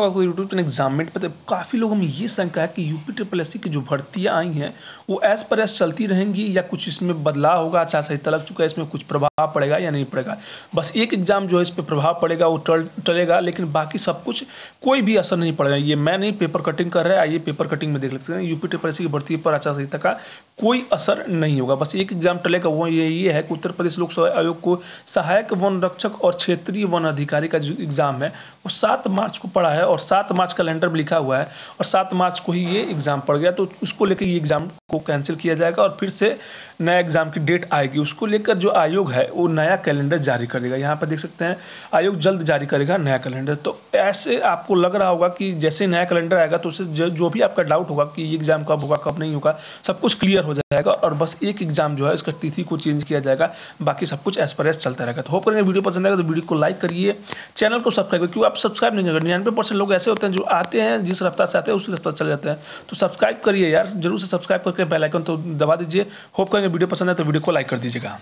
YouTube to एग्जामिनेट पर काफ़ी लोगों में ये शंका है कि यूपी ट्रिपल एस की जो भर्तियाँ आई हैं वो एस पर एस चलती रहेंगी या कुछ इसमें बदलाव होगा अच्छा संहिता लग चुका है इसमें कुछ प्रभाव पड़ेगा या नहीं पड़ेगा बस एक एग्ज़ाम जो है इस पर प्रभाव पड़ेगा वो टल टलेगा लेकिन बाकी सब कुछ कोई भी असर नहीं पड़ेगा ये मैं नहीं पेपर कटिंग कर रहा है आइए पेपर कटिंग में देख सकते हैं यूपी ट्रिपल एस की भर्ती पर अच्छा सहिता का कोई असर नहीं होगा बस एक एग्जाम टलेगा वो ये ये है कि उत्तर प्रदेश लोक सेवा आयोग को सहायक वन रक्षक और क्षेत्रीय वन अधिकारी का जो एग्ज़ाम है वो सात मार्च को पड़ा है और सात मार्च कैलेंडर में लिखा हुआ है और सात मार्च को ही ये एग्ज़ाम पड़ गया तो उसको लेकर ये एग्ज़ाम को कैंसिल किया जाएगा और फिर से नया एग्ज़ाम की डेट आएगी उसको लेकर जो आयोग है वो नया कैलेंडर जारी कर देगा यहाँ पर देख सकते हैं आयोग जल्द जारी करेगा नया कैलेंडर तो ऐसे आपको लग रहा होगा कि जैसे नया कैलेंडर आएगा तो उसे जो भी आपका डाउट होगा कि ये एग्ज़ाम कब होगा कब नहीं होगा सब कुछ क्लियर हो जाएगा और बस एक एग्ज़ाम जो है उसका तिथि को चेंज किया जाएगा बाकी सब कुछ एज पर चलता रहेगा तो होप करेंगे वीडियो पसंद आएगा तो वीडियो को लाइक करिए चैनल को सब्सक्राइब क्योंकि आप सब्सक्राइब नहीं करेंगे निन्यानवे परसेंट लोग ऐसे होते हैं जो आते हैं जिस रफ्तार से आते हैं उसी रफ्तार चले जाते हैं तो सब्सक्राइब करिए यार जरूर से सब्सक्राइब करके बेलाइकन तो दबा दीजिए होप करेंगे वीडियो पसंद है तो वीडियो को लाइक कर दीजिएगा